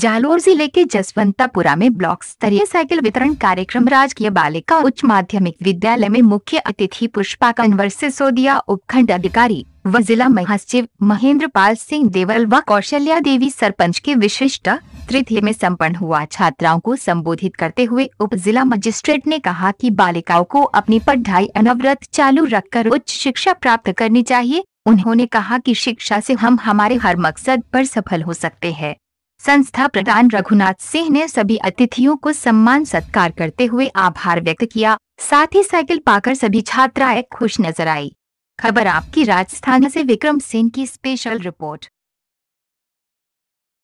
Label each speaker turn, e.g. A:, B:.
A: जालोर जिले के जसवंतापुरा में ब्लॉक स्तरीय साइकिल वितरण कार्यक्रम राजकीय बालिका उच्च माध्यमिक विद्यालय में मुख्य अतिथि पुष्पा कन्वर सिसोदिया उपखंड अधिकारी व जिला महासचिव महेंद्र पाल सिंह देवल व कौशल्या देवी सरपंच के विशिष्ट तृतीय में संपन्न हुआ छात्राओं को संबोधित करते हुए उप जिला मजिस्ट्रेट ने कहा कि बालिकाओं को अपनी पढ़ाई अनवरत चालू रखकर उच्च शिक्षा प्राप्त करनी चाहिए उन्होंने कहा कि शिक्षा से हम हमारे हर मकसद पर सफल हो सकते हैं संस्था प्रधान रघुनाथ सिंह ने सभी अतिथियों को सम्मान सत्कार करते हुए आभार व्यक्त किया साथ ही साइकिल पाकर सभी छात्राएं खुश नजर आई खबर आपकी राजस्थान से विक्रम सिंह की स्पेशल रिपोर्ट